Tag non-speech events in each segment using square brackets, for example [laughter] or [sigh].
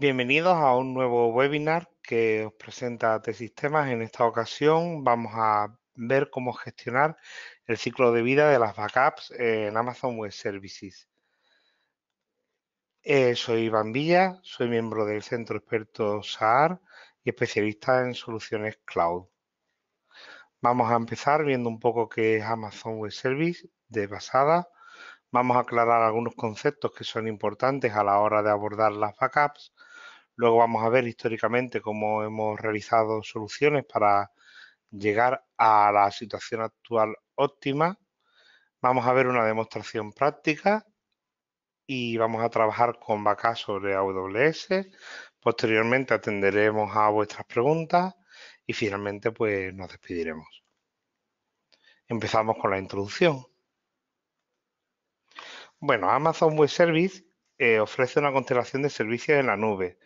Bienvenidos a un nuevo webinar que os presenta T-Sistemas. En esta ocasión vamos a ver cómo gestionar el ciclo de vida de las backups en Amazon Web Services. Eh, soy Iván Villa, soy miembro del Centro Experto SAAR y especialista en soluciones cloud. Vamos a empezar viendo un poco qué es Amazon Web Service de basada. Vamos a aclarar algunos conceptos que son importantes a la hora de abordar las backups Luego vamos a ver históricamente cómo hemos realizado soluciones para llegar a la situación actual óptima. Vamos a ver una demostración práctica y vamos a trabajar con Vaca sobre AWS. Posteriormente atenderemos a vuestras preguntas y finalmente pues nos despediremos. Empezamos con la introducción. Bueno, Amazon Web Service eh, ofrece una constelación de servicios en la nube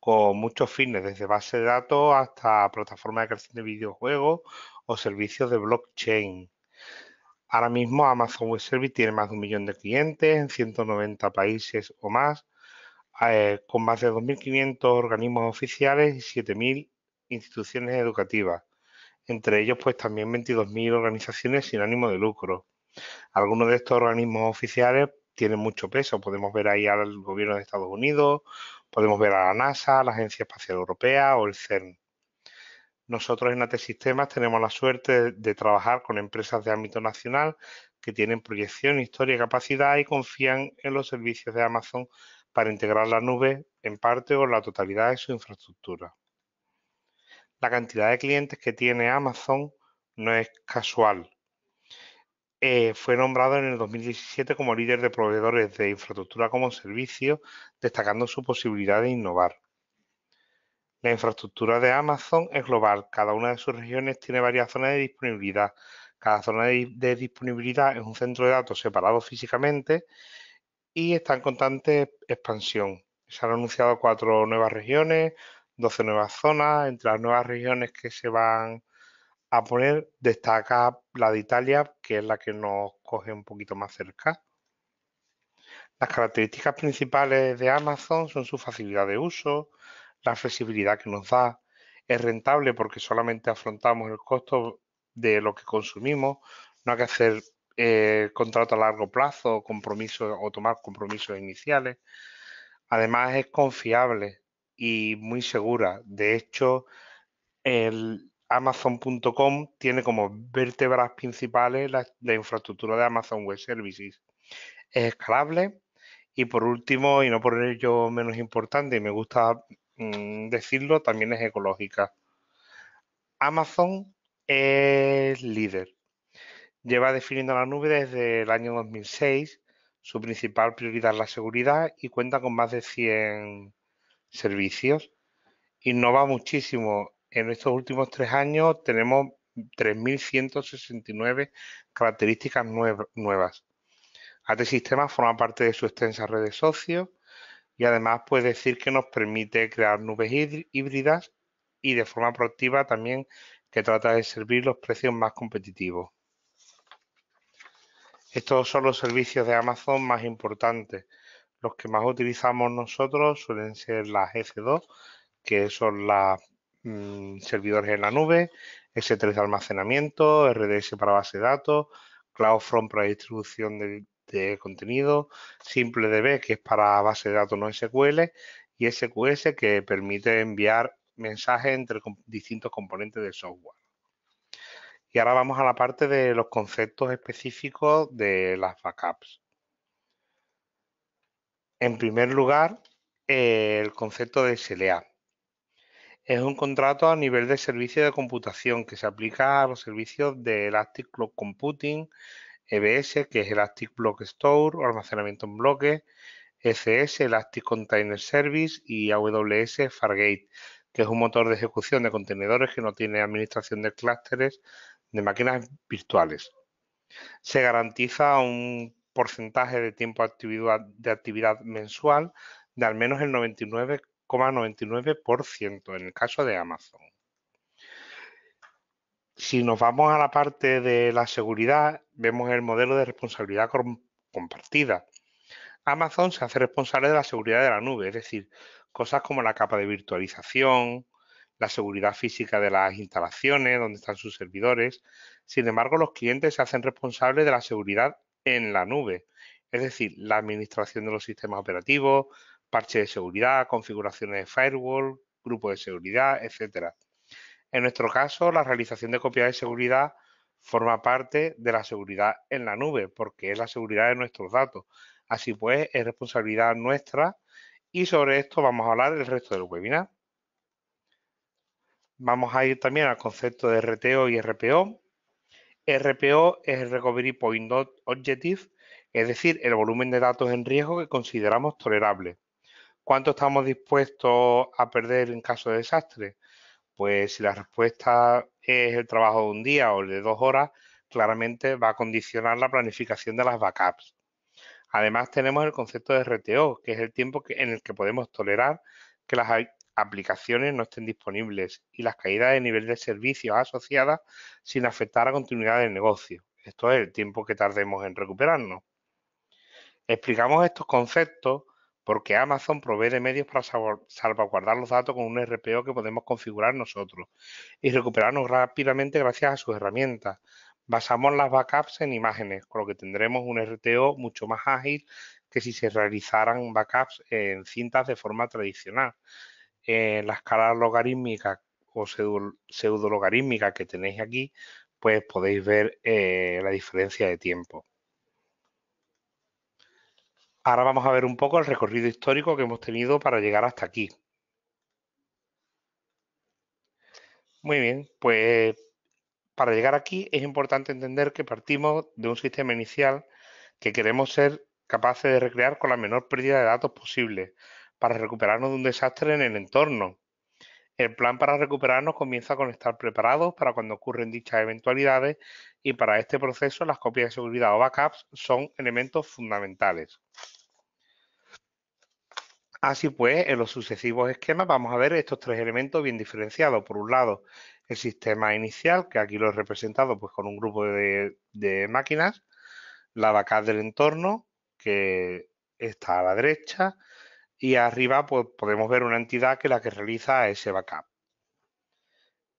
con muchos fines, desde base de datos hasta plataformas de creación de videojuegos o servicios de blockchain. Ahora mismo Amazon Web Service tiene más de un millón de clientes en 190 países o más, eh, con más de 2.500 organismos oficiales y 7.000 instituciones educativas. Entre ellos, pues también 22.000 organizaciones sin ánimo de lucro. Algunos de estos organismos oficiales tienen mucho peso. Podemos ver ahí al gobierno de Estados Unidos, Podemos ver a la NASA, la Agencia Espacial Europea o el CERN. Nosotros en AT Sistemas tenemos la suerte de trabajar con empresas de ámbito nacional que tienen proyección, historia y capacidad y confían en los servicios de Amazon para integrar la nube en parte o la totalidad de su infraestructura. La cantidad de clientes que tiene Amazon no es casual. Eh, fue nombrado en el 2017 como líder de proveedores de infraestructura como servicio, destacando su posibilidad de innovar. La infraestructura de Amazon es global. Cada una de sus regiones tiene varias zonas de disponibilidad. Cada zona de, disponibilidad es un centro de datos separado físicamente y está en constante expansión. Se han anunciado cuatro nuevas regiones, 12 nuevas zonas. Entre las nuevas regiones que se van a poner, destaca la de Italia, que es la que nos coge un poquito más cerca. Las características principales de Amazon son su facilidad de uso, la flexibilidad que nos da, es rentable porque solamente afrontamos el costo de lo que consumimos, no hay que hacer contratos eh, contrato a largo plazo compromisos o tomar compromisos iniciales. Además es confiable y muy segura. De hecho, el, Amazon.com tiene como vértebras principales la, infraestructura de Amazon Web Services. Es escalable y por último, y no por ello menos importante, y me gusta mm, decirlo, también es ecológica. Amazon es líder. Lleva definiendo la nube desde el año 2006. Su principal prioridad es la seguridad y cuenta con más de 100 servicios. Innova muchísimo en estos últimos tres años tenemos 3.169 características nuevas. AT este Sistema forma parte de su extensa red de socios y además puede decir que nos permite crear nubes híbridas y de forma proactiva también que trata de servir los precios más competitivos. Estos son los servicios de Amazon más importantes. Los que más utilizamos nosotros suelen ser las S2, que son las servidores en la nube, S3 de almacenamiento, RDS para base de datos, CloudFront para distribución de, contenido, SimpleDB que es para base de datos no SQL y SQS que permite enviar mensajes entre distintos componentes del software. Y ahora vamos a la parte de los conceptos específicos de las backups. En primer lugar, el concepto de SLA. Es un contrato a nivel de servicio de computación que se aplica a los servicios de Elastic Block Computing, EBS, que es Elastic Block Store, almacenamiento en bloques, ECS, Elastic Container Service y AWS Fargate, que es un motor de ejecución de contenedores que no tiene administración de clústeres de máquinas virtuales. Se garantiza un porcentaje de tiempo de actividad, de actividad mensual de al menos el 99 99% en el caso de Amazon. Si nos vamos a la parte de la seguridad, vemos el modelo de responsabilidad compartida. Amazon se hace responsable de la seguridad de la nube, es decir, cosas como la capa de virtualización, la seguridad física de las instalaciones, donde están sus servidores. Sin embargo, los clientes se hacen responsables de la seguridad en la nube, es decir, la administración de los sistemas operativos, parches de seguridad, configuraciones de firewall, grupos de seguridad, etcétera. En nuestro caso, la realización de copias de seguridad forma parte de la seguridad en la nube, porque es la seguridad de nuestros datos. Así pues, es responsabilidad nuestra y sobre esto vamos a hablar el resto del webinar. Vamos a ir también al concepto de RTO y RPO. RPO es el Recovery Point Objective, es decir, el volumen de datos en riesgo que consideramos tolerable. ¿Cuánto estamos dispuestos a perder en caso de desastre? Pues si la respuesta es el trabajo de un día o el de dos horas, claramente va a condicionar la planificación de las backups. Además, tenemos el concepto de RTO, que es el tiempo en el que podemos tolerar que las aplicaciones no estén disponibles y las caídas de nivel de servicios asociadas sin afectar a continuidad del negocio. Esto es el tiempo que tardemos en recuperarnos. Explicamos estos conceptos porque Amazon provee de medios para salvaguardar los datos con un RPO que podemos configurar nosotros y recuperarnos rápidamente gracias a sus herramientas. Basamos las backups en imágenes, con lo que tendremos un RTO mucho más ágil que si se realizaran backups en cintas de forma tradicional. En la escala logarítmica o pseudo logarítmica que tenéis aquí, pues podéis ver eh, la diferencia de tiempo. Ahora vamos a ver un poco el recorrido histórico que hemos tenido para llegar hasta aquí. Muy bien, pues para llegar aquí es importante entender que partimos de un sistema inicial que queremos ser capaces de recrear con la menor pérdida de datos posible para recuperarnos de un desastre en el entorno. El plan para recuperarnos comienza con estar preparados para cuando ocurren dichas eventualidades y para este proceso las copias de seguridad o backups son elementos fundamentales. Así pues, en los sucesivos esquemas vamos a ver estos tres elementos bien diferenciados. Por un lado, el sistema inicial, que aquí lo he representado pues, con un grupo de, máquinas, la backup del entorno, que está a la derecha, y arriba pues, podemos ver una entidad que es la que realiza ese backup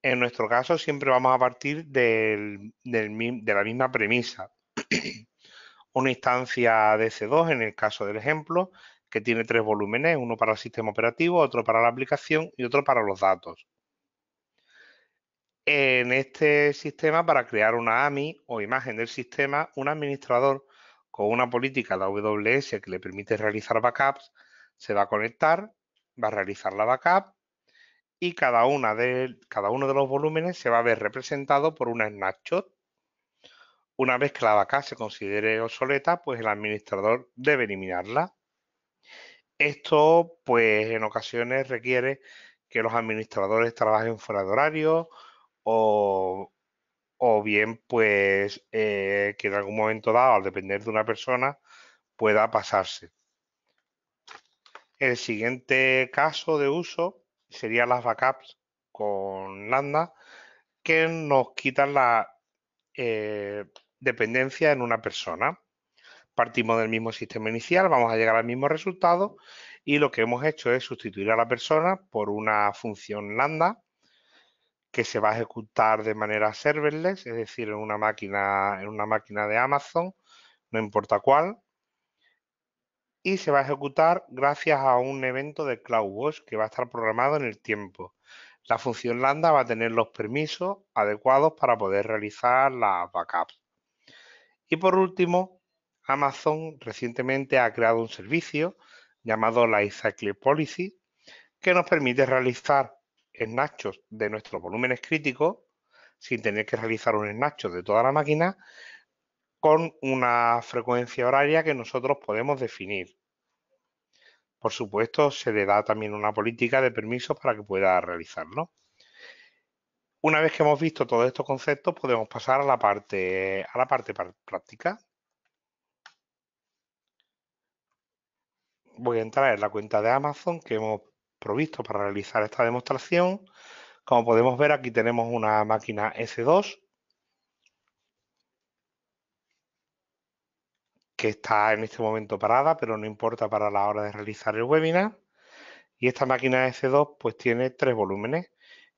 en nuestro caso siempre vamos a partir de la misma premisa. [clears throat] Una instancia DC2, en el caso del ejemplo, que tiene tres volúmenes, uno para el sistema operativo, otro para la aplicación y otro para los datos. En este sistema, para crear una AMI o imagen del sistema, un administrador con una política de AWS que le permite realizar backups, se va a conectar, va a realizar la backup y cada, una de, cada uno de los volúmenes se va a ver representado por una snapshot. Una vez que la vaca se considere obsoleta, pues el administrador debe eliminarla. Esto, pues en ocasiones requiere que los administradores trabajen fuera de horario o, bien, pues eh, que en algún momento dado, al depender de una persona, pueda pasarse. El siguiente caso de uso serían las backups con Lambda que nos quitan la eh, dependencia en una persona. Partimos del mismo sistema inicial, vamos a llegar al mismo resultado y lo que hemos hecho es sustituir a la persona por una función lambda que se va a ejecutar de manera serverless, es decir, en una máquina, en una máquina de Amazon, no importa cuál, y se va a ejecutar gracias a un evento de CloudWatch que va a estar programado en el tiempo. La función lambda va a tener los permisos adecuados para poder realizar la backup. Y por último, Amazon recientemente ha creado un servicio llamado la Policy que nos permite realizar snapshots de nuestros volúmenes críticos sin tener que realizar un snapshot de toda la máquina con una frecuencia horaria que nosotros podemos definir. Por supuesto, se le da también una política de permisos para que pueda realizarlo. Una vez que hemos visto todos estos conceptos, podemos pasar a la parte, a la parte práctica. Voy a entrar en la cuenta de Amazon que hemos provisto para realizar esta demostración. Como podemos ver, aquí tenemos una máquina S2 que está en este momento parada, pero no importa para la hora de realizar el webinar. Y esta máquina S2 pues tiene tres volúmenes,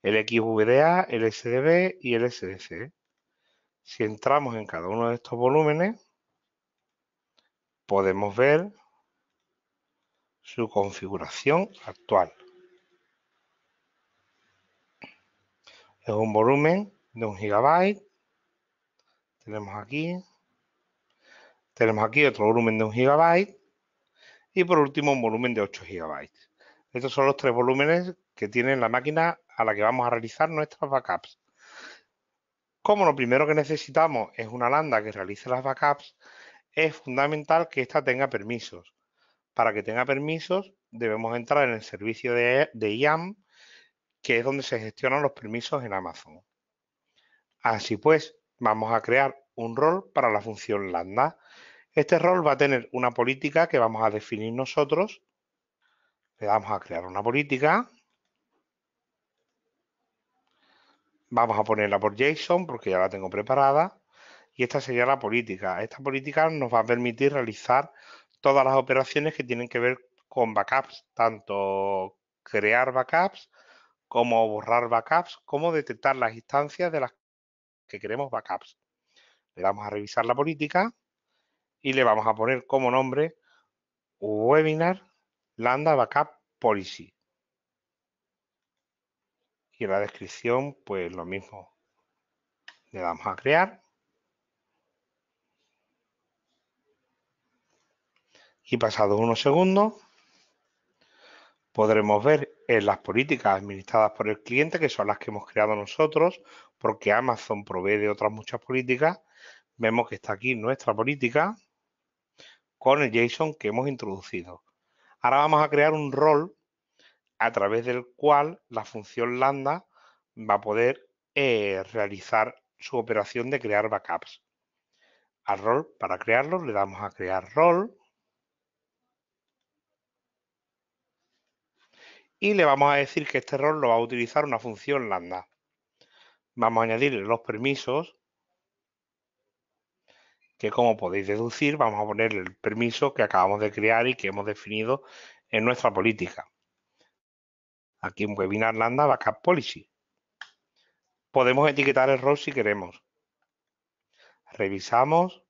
el XVDA, el SDB y el SDC. Si entramos en cada uno de estos volúmenes, podemos ver su configuración actual. Es un volumen de un gigabyte. Tenemos aquí tenemos aquí otro volumen de un gigabyte y por último un volumen de 8 gigabytes. Estos son los tres volúmenes que tiene la máquina a la que vamos a realizar nuestras backups. Como lo primero que necesitamos es una lambda que realice las backups, es fundamental que ésta tenga permisos. Para que tenga permisos debemos entrar en el servicio de, de IAM, que es donde se gestionan los permisos en Amazon. Así pues, vamos a crear un rol para la función lambda. Este rol va a tener una política que vamos a definir nosotros. Le damos a crear una política. Vamos a ponerla por JSON porque ya la tengo preparada. Y esta sería la política. Esta política nos va a permitir realizar todas las operaciones que tienen que ver con backups, tanto crear backups como borrar backups, como detectar las instancias de las que queremos backups. Le vamos a revisar la política y le vamos a poner como nombre Webinar Lambda Backup Policy. Y en la descripción, pues lo mismo. Le damos a crear. Y pasados unos segundos, podremos ver en las políticas administradas por el cliente, que son las que hemos creado nosotros, porque Amazon provee de otras muchas políticas, Vemos que está aquí nuestra política con el JSON que hemos introducido. Ahora vamos a crear un rol a través del cual la función lambda va a poder eh, realizar su operación de crear backups. Al rol, para crearlo, le damos a crear rol. Y le vamos a decir que este rol lo va a utilizar una función lambda. Vamos a añadirle los permisos que como podéis deducir vamos a poner el permiso que acabamos de crear y que hemos definido en nuestra política. Aquí en Webinar Landa Backup Policy. Podemos etiquetar el rol si queremos. Revisamos.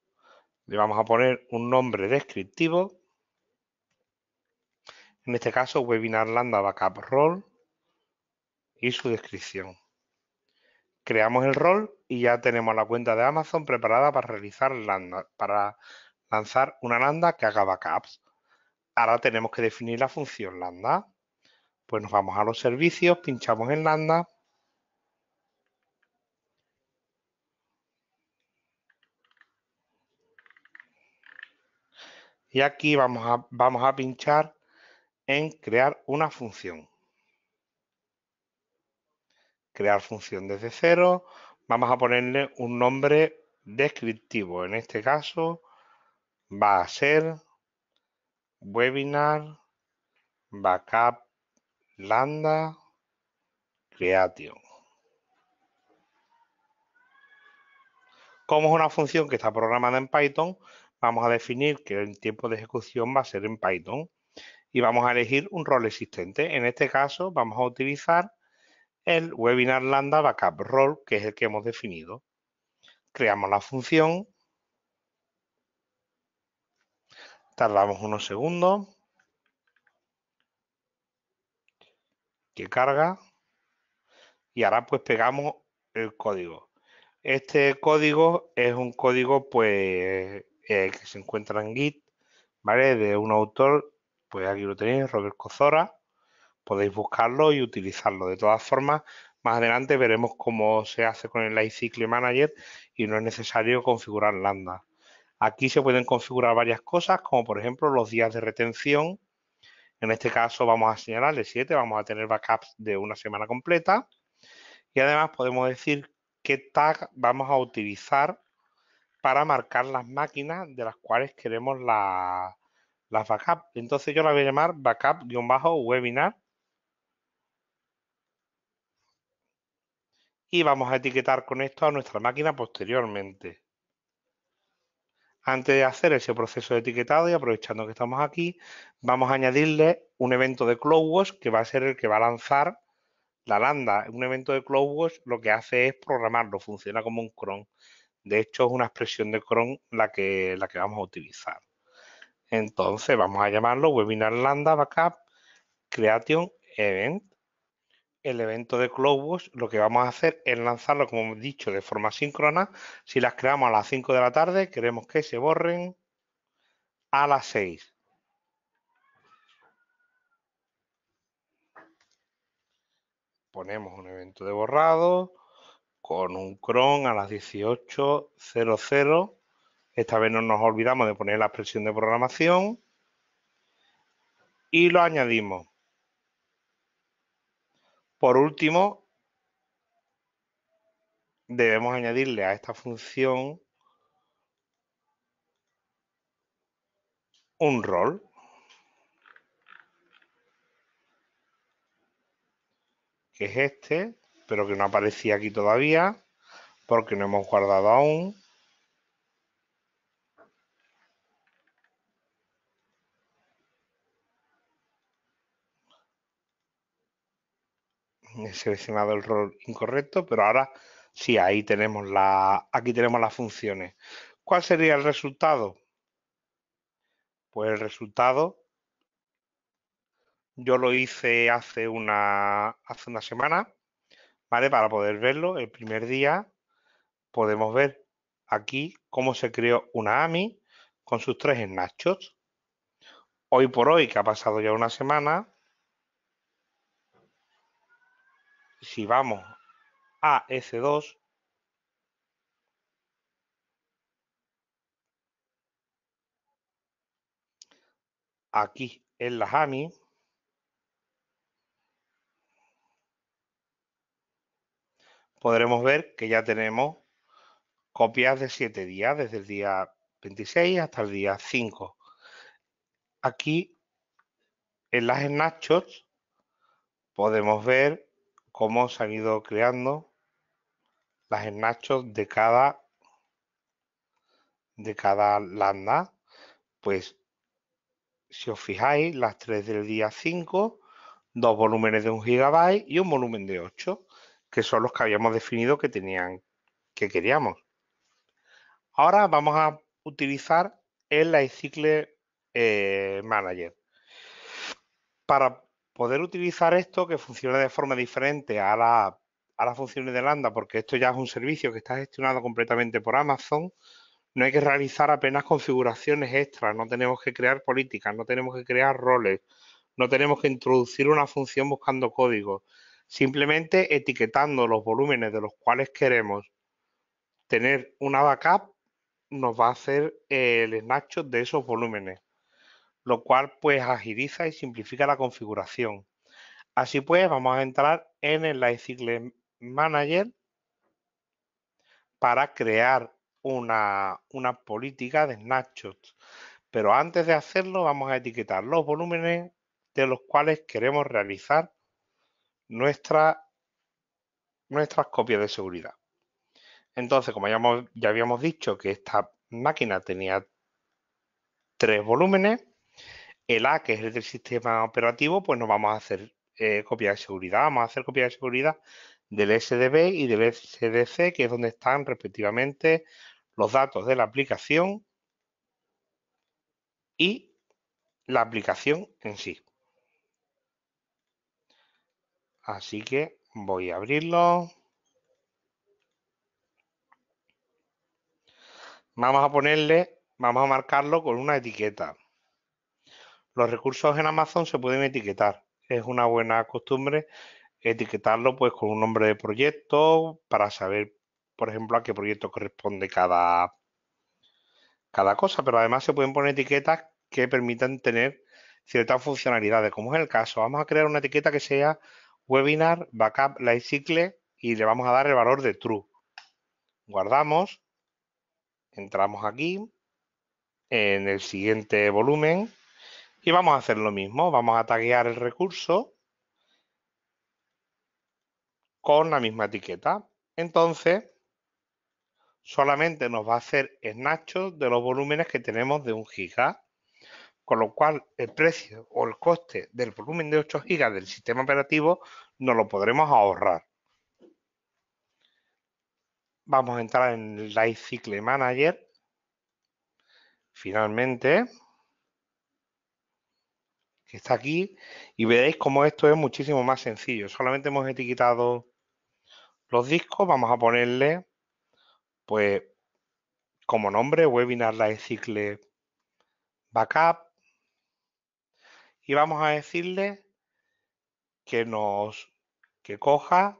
Le vamos a poner un nombre descriptivo. En este caso, Webinar Backup Role y su descripción creamos el rol y ya tenemos la cuenta de Amazon preparada para realizar Lambda, para lanzar una lambda que haga backups. Ahora tenemos que definir la función lambda. Pues nos vamos a los servicios, pinchamos en lambda. Y aquí vamos vamos a pinchar en crear una función crear función desde cero, vamos a ponerle un nombre descriptivo. En este caso va a ser webinar backup lambda creation. Como es una función que está programada en Python, vamos a definir que el tiempo de ejecución va a ser en Python y vamos a elegir un rol existente. En este caso vamos a utilizar el webinar lambda backup Roll que es el que hemos definido. Creamos la función. Tardamos unos segundos. Que carga. Y ahora pues pegamos el código. Este código es un código pues eh, que se encuentra en Git, ¿vale? De un autor, pues aquí lo tenéis, Robert Cozora podéis buscarlo y utilizarlo. De todas formas, más adelante veremos cómo se hace con el iCycle Manager y no es necesario configurar lambda. Aquí se pueden configurar varias cosas, como por ejemplo los días de retención. En este caso vamos a señalarle 7, vamos a tener backups de una semana completa. Y además podemos decir qué tag vamos a utilizar para marcar las máquinas de las cuales queremos las backups. Entonces yo la voy a llamar backup-webinar y vamos a etiquetar con esto a nuestra máquina posteriormente. Antes de hacer ese proceso de etiquetado y aprovechando que estamos aquí, vamos a añadirle un evento de CloudWatch que va a ser el que va a lanzar la lambda. Un evento de CloudWatch lo que hace es programarlo, funciona como un cron. De hecho, es una expresión de cron la que, la que vamos a utilizar. Entonces, vamos a llamarlo webinar lambda backup creation event el evento de CloudWatch, lo que vamos a hacer es lanzarlo, como hemos dicho, de forma síncrona. Si las creamos a las 5 de la tarde, queremos que se borren a las 6. Ponemos un evento de borrado con un cron a las 18.00. Esta vez no nos olvidamos de poner la expresión de programación y lo añadimos. Por último, debemos añadirle a esta función un rol. Que es este, pero que no aparecía aquí todavía porque no hemos guardado aún. seleccionado el rol incorrecto, pero ahora sí, ahí tenemos la, aquí tenemos las funciones. ¿Cuál sería el resultado? Pues el resultado, yo lo hice hace una, hace una semana, ¿vale? Para poder verlo, el primer día podemos ver aquí cómo se creó una AMI con sus tres snapshots. Hoy por hoy, que ha pasado ya una semana, si vamos a ese 2 aquí en las AMI, podremos ver que ya tenemos copias de 7 días, desde el día 26 hasta el día 5. Aquí en las snapshots podemos ver cómo se han ido creando las snapshots de cada de cada lambda, pues si os fijáis, las tres del día 5, dos volúmenes de un gigabyte y un volumen de 8, que son los que habíamos definido que tenían, que queríamos. Ahora vamos a utilizar el iCycle eh, Manager para poder utilizar esto que funciona de forma diferente a, las funciones de Lambda, porque esto ya es un servicio que está gestionado completamente por Amazon, no hay que realizar apenas configuraciones extras, no tenemos que crear políticas, no tenemos que crear roles, no tenemos que introducir una función buscando código, simplemente etiquetando los volúmenes de los cuales queremos tener una backup nos va a hacer el snapshot de esos volúmenes lo cual pues agiliza y simplifica la configuración. Así pues, vamos a entrar en el Lifecycle Manager para crear una, política de snapshots. Pero antes de hacerlo, vamos a etiquetar los volúmenes de los cuales queremos realizar nuestra, nuestras copias de seguridad. Entonces, como ya habíamos dicho que esta máquina tenía tres volúmenes, el A, que es el del sistema operativo, pues nos vamos a hacer eh, copia de seguridad. Vamos a hacer copia de seguridad del SDB y del SDC, que es donde están respectivamente los datos de la aplicación y la aplicación en sí. Así que voy a abrirlo. Vamos a ponerle, vamos a marcarlo con una etiqueta. Los recursos en Amazon se pueden etiquetar. Es una buena costumbre etiquetarlo pues con un nombre de proyecto para saber, por ejemplo, a qué proyecto corresponde cada, cada cosa. Pero además se pueden poner etiquetas que permitan tener ciertas funcionalidades, como es el caso. Vamos a crear una etiqueta que sea webinar, backup, Lifecycle y le vamos a dar el valor de true. Guardamos, entramos aquí, en el siguiente volumen y vamos a hacer lo mismo, vamos a taguear el recurso con la misma etiqueta. Entonces, solamente nos va a hacer nachos de los volúmenes que tenemos de un giga, con lo cual el precio o el coste del volumen de 8 gigas del sistema operativo nos lo podremos ahorrar. Vamos a entrar en el Lifecycle Manager. Finalmente, está aquí y veréis cómo esto es muchísimo más sencillo. Solamente hemos etiquetado los discos, vamos a ponerle pues como nombre webinar la cycle backup y vamos a decirle que nos coja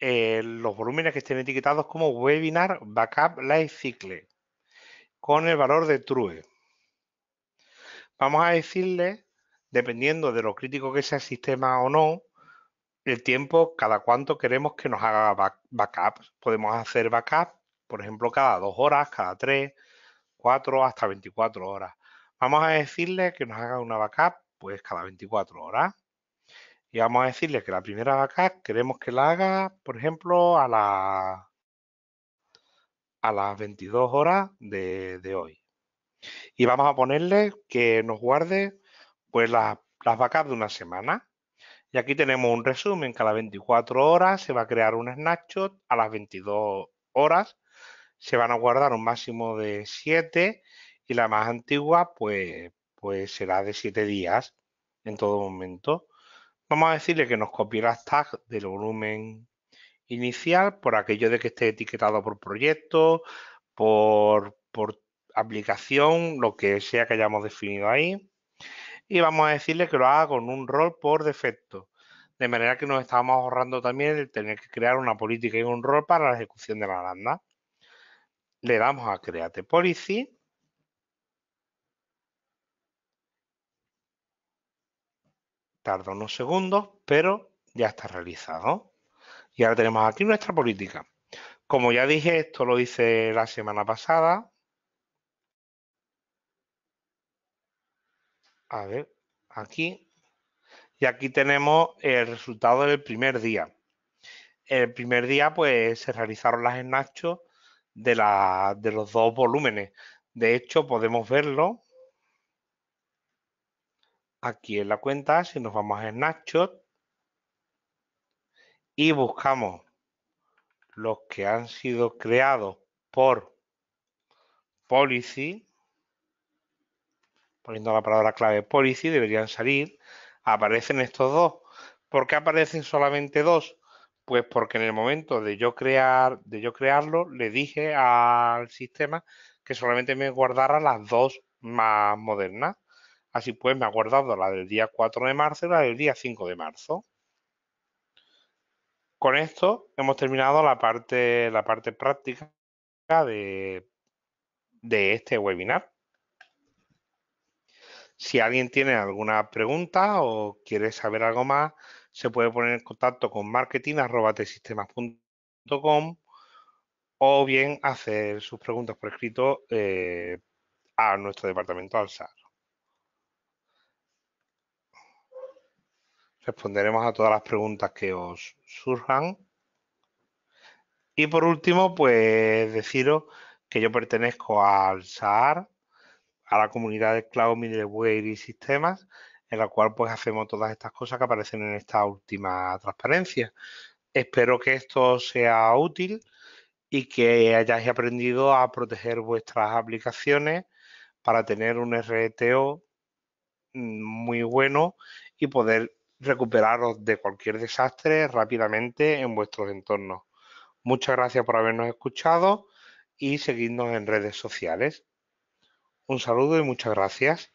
eh, los volúmenes que estén etiquetados como webinar backup live cycle con el valor de true. Vamos a decirle dependiendo de lo crítico que sea el sistema o no, el tiempo, cada cuánto queremos que nos haga backup. Podemos hacer backup, por ejemplo, cada dos horas, cada tres, cuatro, hasta 24 horas. Vamos a decirle que nos haga una backup, pues cada 24 horas. Y vamos a decirle que la primera backup queremos que la haga, por ejemplo, a, la, a las 22 horas de hoy. Y vamos a ponerle que nos guarde pues las, las backups de una semana. Y aquí tenemos un resumen, cada 24 horas se va a crear un snapshot, a las 22 horas se van a guardar un máximo de 7 y la más antigua pues, pues será de 7 días en todo momento. Vamos a decirle que nos copie las tags del volumen inicial por aquello de que esté etiquetado por proyecto, por, por aplicación, lo que sea que hayamos definido ahí y vamos a decirle que lo haga con un rol por defecto. De manera que nos estamos ahorrando también el tener que crear una política y un rol para la ejecución de la lambda. Le damos a Create Policy. Tarda unos segundos, pero ya está realizado. Y ahora tenemos aquí nuestra política. Como ya dije, esto lo hice la semana pasada. a ver, aquí. Y aquí tenemos el resultado del primer día. El primer día, pues, se realizaron las snapshots de, de los dos volúmenes. De hecho, podemos verlo aquí en la cuenta. Si nos vamos a Snapshot y buscamos los que han sido creados por Policy, poniendo la palabra clave policy, deberían salir, aparecen estos dos. ¿Por qué aparecen solamente dos? Pues porque en el momento de yo crear, de yo crearlo, le dije al sistema que solamente me guardara las dos más modernas. Así pues, me ha guardado la del día 4 de marzo y la del día 5 de marzo. Con esto hemos terminado la parte, la parte práctica de este webinar. Si alguien tiene alguna pregunta o quiere saber algo más, se puede poner en contacto con marketing.tesistemas.com o bien hacer sus preguntas por escrito eh, a nuestro departamento al SAR. Responderemos a todas las preguntas que os surjan. Y por último, pues deciros que yo pertenezco al SAR, a la comunidad de Cloud Middleware y Sistemas, en la cual pues hacemos todas estas cosas que aparecen en esta última transparencia. Espero que esto sea útil y que hayáis aprendido a proteger vuestras aplicaciones para tener un RTO mm, muy bueno y poder recuperaros de cualquier desastre rápidamente en vuestros entornos. Muchas gracias por habernos escuchado y seguidnos en redes sociales. Un saludo y muchas gracias.